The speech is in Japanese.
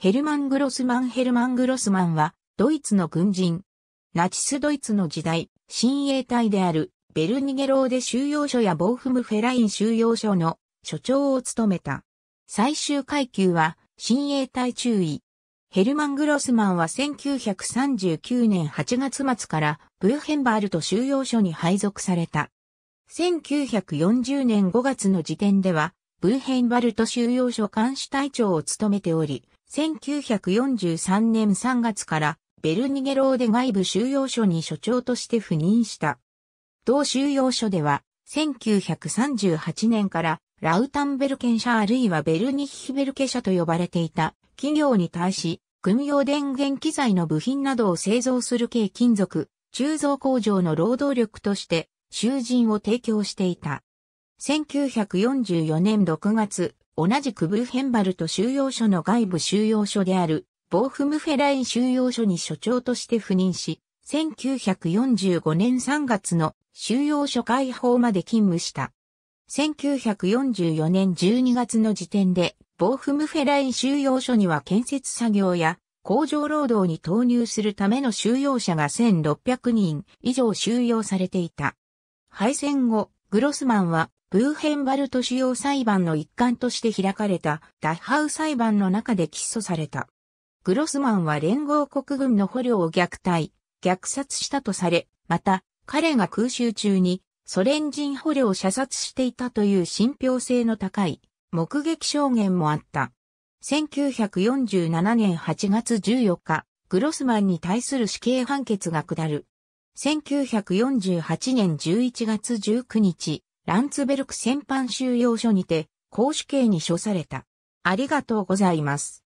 ヘルマン・グロスマン・ヘルマン・グロスマンは、ドイツの軍人。ナチスドイツの時代、親衛隊である、ベルニゲローで収容所やボーフムフェライン収容所の所長を務めた。最終階級は、親衛隊中尉。ヘルマン・グロスマンは1939年8月末から、ブーヘンバールト収容所に配属された。1940年5月の時点では、ブーヘンバルト収容所監視隊長を務めており、1943年3月からベルニゲローデ外部収容所に所長として赴任した。同収容所では、1938年からラウタンベルケン社あるいはベルニヒベルケ社と呼ばれていた企業に対し、軍用電源機材の部品などを製造する軽金属、鋳造工場の労働力として囚人を提供していた。1944年6月、同じくブーヘンバルト収容所の外部収容所である、ボーフムフェライン収容所に所長として赴任し、1945年3月の収容所解放まで勤務した。1944年12月の時点で、ボーフムフェライン収容所には建設作業や工場労働に投入するための収容者が1600人以上収容されていた。敗戦後、グロスマンは、ブーヘンバルト主要裁判の一環として開かれたダッハウ裁判の中で起訴された。グロスマンは連合国軍の捕虜を虐待、虐殺したとされ、また、彼が空襲中にソ連人捕虜を射殺していたという信憑性の高い目撃証言もあった。1947年8月14日、グロスマンに対する死刑判決が下る。1948年11月19日、ランツベルク戦犯収容所にて、公主刑に処された。ありがとうございます。